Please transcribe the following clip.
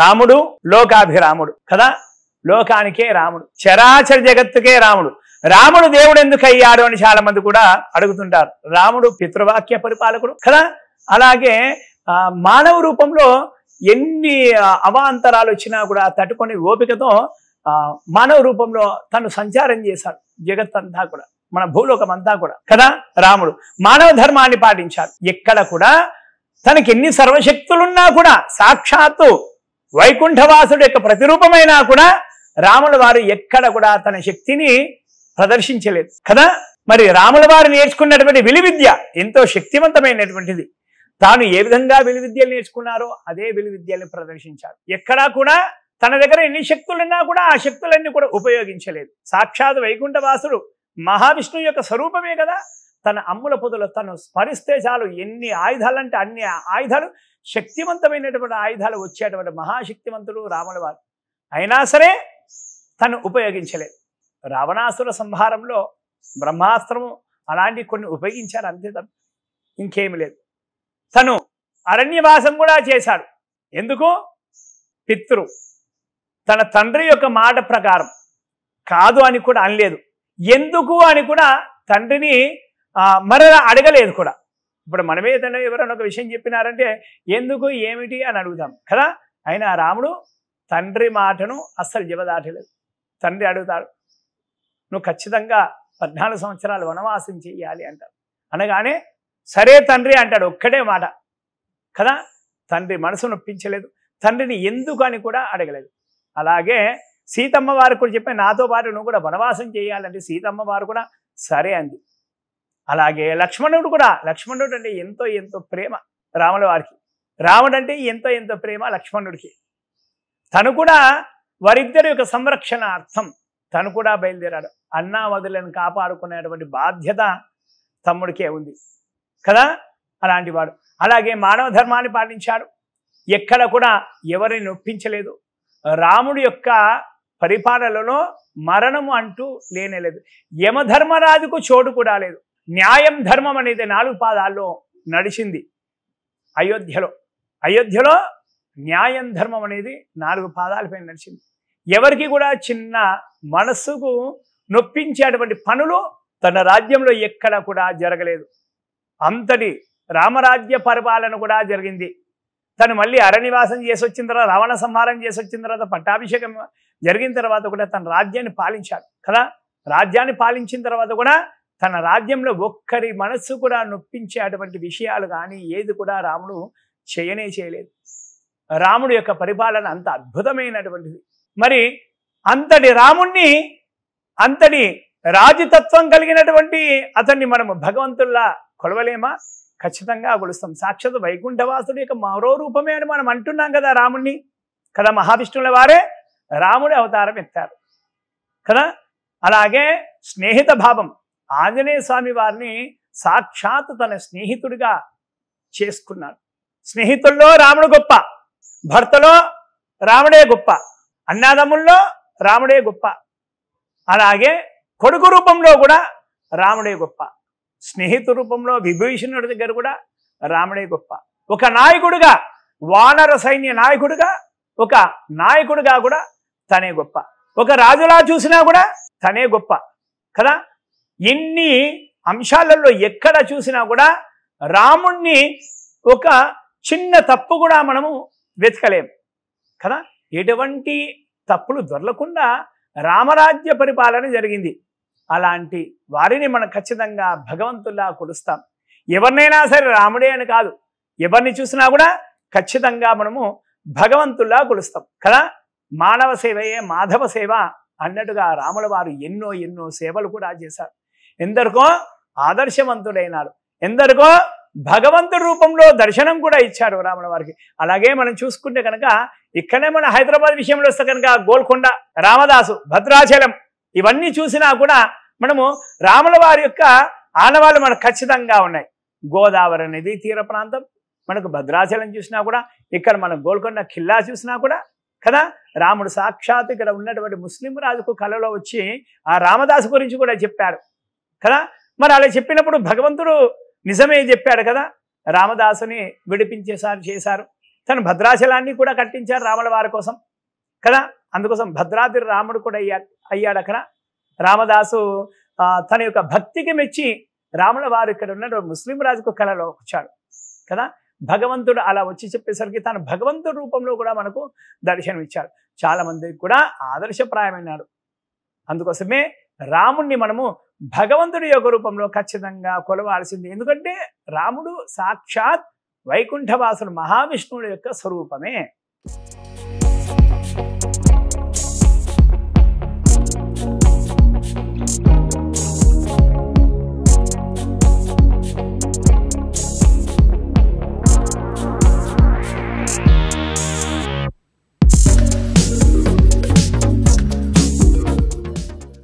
రాముడు లోకాభిరాముడు కదా లోకానికే రాముడు చరాచర జగత్తుకే రాముడు రాముడు దేవుడు ఎందుకు అయ్యాడు అని చాలా మంది కూడా అడుగుతుంటారు రాముడు పితృవాక్య పరిపాలకుడు కదా అలాగే మానవ రూపంలో ఎన్ని అవాంతరాలు వచ్చినా కూడా తట్టుకొని ఓపికతో మానవ రూపంలో తను సంచారం చేశాడు జగత్తంతా కూడా మన భూలోకం అంతా కూడా కదా రాముడు మానవ ధర్మాన్ని పాటించాడు ఎక్కడ కూడా తనకి ఎన్ని సర్వశక్తులున్నా కూడా సాక్షాత్తు వైకుంఠవాసుడు యొక్క ప్రతిరూపమైనా కూడా రాముల వారు ఎక్కడ కూడా తన శక్తిని ప్రదర్శించలేదు కదా మరి రాముల వారు నేర్చుకున్నటువంటి విలువిద్య ఎంతో శక్తివంతమైనటువంటిది తాను ఏ విధంగా విలువిద్యలు నేర్చుకున్నారో అదే విలువిద్యల్ని ప్రదర్శించారు ఎక్కడా కూడా తన దగ్గర ఎన్ని శక్తులున్నా కూడా ఆ శక్తులన్నీ కూడా ఉపయోగించలేదు సాక్షాత్ వైకుంఠవాసుడు మహావిష్ణువు యొక్క స్వరూపమే కదా తన అమ్ముల పొదలు తను స్మరిస్తే చాలు ఎన్ని ఆయుధాలు అంటే అన్ని ఆయుధాలు శక్తివంతమైనటువంటి ఆయుధాలు వచ్చేటువంటి మహాశక్తివంతులు రాముల వారు అయినా సరే తను ఉపయోగించలేదు రావణాసుర సంహారంలో బ్రహ్మాస్త్రము అలాంటి కొన్ని ఉపయోగించారు అంతే తప్ప ఇంకేమి లేదు తను అరణ్యవాసం కూడా చేశాడు ఎందుకు పితృ తన తండ్రి యొక్క మాట ప్రకారం కాదు అని కూడా అనలేదు ఎందుకు అని కూడా తండ్రిని మరలా అడగలేదు కూడా ఇప్పుడు మనమే ఏదైనా ఎవరైనా ఒక విషయం చెప్పినారంటే ఎందుకు ఏమిటి అని అడుగుతాం కదా అయినా రాముడు తండ్రి మాటను అస్సలు జీవదాటలేదు తండ్రి అడుగుతాడు నువ్వు ఖచ్చితంగా పద్నాలుగు సంవత్సరాలు వనవాసం చేయాలి అంటాడు అనగానే సరే తండ్రి అంటాడు ఒక్కడే మాట కదా తండ్రి మనసు నొప్పించలేదు తండ్రిని ఎందుకు అని కూడా అడగలేదు అలాగే సీతమ్మ వారు కూడా చెప్పి నాతో పాటు నువ్వు కూడా వనవాసం చేయాలంటే సీతమ్మ వారు కూడా సరే అంది అలాగే లక్ష్మణుడు కూడా లక్ష్మణుడు అంటే ఎంతో ఎంతో ప్రేమ రాముల వారికి రాముడు అంటే ఎంతో ఎంతో ప్రేమ లక్ష్మణుడికి తను కూడా వారిద్దరి యొక్క సంరక్షణ అర్థం తను కూడా బయలుదేరాడు అన్నా వదులను కాపాడుకునేటువంటి బాధ్యత తమ్ముడికే ఉంది కదా అలాంటి వాడు అలాగే మానవ ధర్మాన్ని పాటించాడు ఎక్కడ కూడా ఎవరిని నొప్పించలేదు రాముడు యొక్క పరిపాలనలో మరణము అంటూ లేనేలేదు యమధర్మరాజుకు చోటు కూడా లేదు న్యాయం ధర్మం అనేది నాలుగు పాదాల్లో నడిచింది అయోధ్యలో అయోధ్యలో న్యాయం ధర్మం అనేది నాలుగు పాదాలపై నడిచింది ఎవరికి కూడా చిన్న మనస్సుకు నొప్పించేటువంటి పనులు తన రాజ్యంలో ఎక్కడా కూడా జరగలేదు అంతటి రామరాజ్య పరిపాలన కూడా జరిగింది తను మళ్ళీ అరణివాసం చేసి వచ్చిన తర్వాత రావణ సంహారం చేసి వచ్చిన తర్వాత పట్టాభిషేకం జరిగిన తర్వాత కూడా తన రాజ్యాన్ని పాలించాడు కదా రాజ్యాన్ని పాలించిన తర్వాత కూడా తన రాజ్యంలో ఒక్కరి మనస్సు కూడా నొప్పించే అటువంటి విషయాలు కానీ ఏది కూడా రాముడు చేయనే చేయలేదు రాముడు యొక్క పరిపాలన అంత అద్భుతమైనటువంటిది మరి అంతటి రాముణ్ణి అంతటి రాజతత్వం కలిగినటువంటి అతన్ని మనము భగవంతుల్లా కొలవలేమా ఖచ్చితంగా కొలుస్తాం సాక్షాత్ వైకుంఠవాసుడు యొక్క మరో రూపమే అని మనం అంటున్నాం కదా రాముణ్ణి కదా మహావిష్ణువుల వారే రాముడి అవతారం ఎత్తారు కదా అలాగే స్నేహిత భావం ఆంజనేయ స్వామి వారిని సాక్షాత్ తన స్నేహితుడిగా చేసుకున్నాడు స్నేహితుల్లో రాముడు గొప్ప భర్తలో రాముడే గొప్ప అన్నాదమ్ముల్లో రాముడే గొప్ప అలాగే కొడుకు రూపంలో కూడా రాముడే గొప్ప స్నేహితు రూపంలో విభీషణుడి దగ్గర కూడా రాముడే గొప్ప ఒక నాయకుడుగా వానర సైన్య నాయకుడుగా ఒక నాయకుడుగా కూడా తనే గొప్ప ఒక రాజులా చూసినా కూడా తనే గొప్ప కదా ఎన్ని అంశాలలో ఎక్కడ చూసినా కూడా రాముణ్ణి ఒక చిన్న తప్పు కూడా మనము వెతకలేము కదా ఎటువంటి తప్పులు దొరలకుండా రామరాజ్య పరిపాలన జరిగింది అలాంటి వారిని మనం ఖచ్చితంగా భగవంతుల్లా కొలుస్తాం ఎవరినైనా సరే రాముడే అని కాదు ఎవరిని చూసినా కూడా ఖచ్చితంగా మనము భగవంతుల్లా కొలుస్తాం కదా మానవ సేవయే మాధవ సేవ అన్నట్టుగా రాముల వారు ఎన్నో ఎన్నో సేవలు కూడా చేశారు ఎందరికో ఆదర్శవంతుడైనాడు ఎందరికో భగవంతు రూపంలో దర్శనం కూడా ఇచ్చాడు రాముల వారికి అలాగే మనం చూసుకుంటే కనుక ఇక్కడే మన హైదరాబాద్ విషయంలో వస్తే కనుక గోల్కొండ రామదాసు భద్రాచలం ఇవన్నీ చూసినా కూడా మనము రాముల వారి యొక్క ఆనవాళ్ళు మనకు ఖచ్చితంగా ఉన్నాయి గోదావరి అనేది తీర ప్రాంతం మనకు భద్రాచలం చూసినా కూడా ఇక్కడ మనం గోల్కొండ ఖిల్లా చూసినా కూడా కదా రాముడు సాక్షాత్ ఇక్కడ ఉన్నటువంటి ముస్లిం రాజుకు కళలో వచ్చి ఆ రామదాసు గురించి కూడా చెప్పారు కదా మరి అలా చెప్పినప్పుడు భగవంతుడు నిజమే చెప్పాడు కదా రామదాసుని విడిపించేసారు చేశారు తను భద్రాచలాన్ని కూడా కట్టించారు రాముల వారి కోసం కదా అందుకోసం భద్రాద్రి రాముడు కూడా అయ్యా అయ్యాడు అక్కడ రామదాసు తన యొక్క భక్తికి మెచ్చి రాముల వారు ఇక్కడ ఉన్న ముస్లిం రాజుకు కళలో వచ్చాడు కదా భగవంతుడు అలా వచ్చి చెప్పేసరికి తాను భగవంతుడు రూపంలో కూడా మనకు దర్శనం ఇచ్చాడు చాలామందికి కూడా ఆదర్శప్రాయమైనాడు అందుకోసమే రాముణ్ణి మనము భగవంతుడి యొక్క రూపంలో ఖచ్చితంగా కొలవాల్సింది ఎందుకంటే రాముడు సాక్షాత్ వైకుంఠవాసుడు మహావిష్ణువుడి యొక్క స్వరూపమే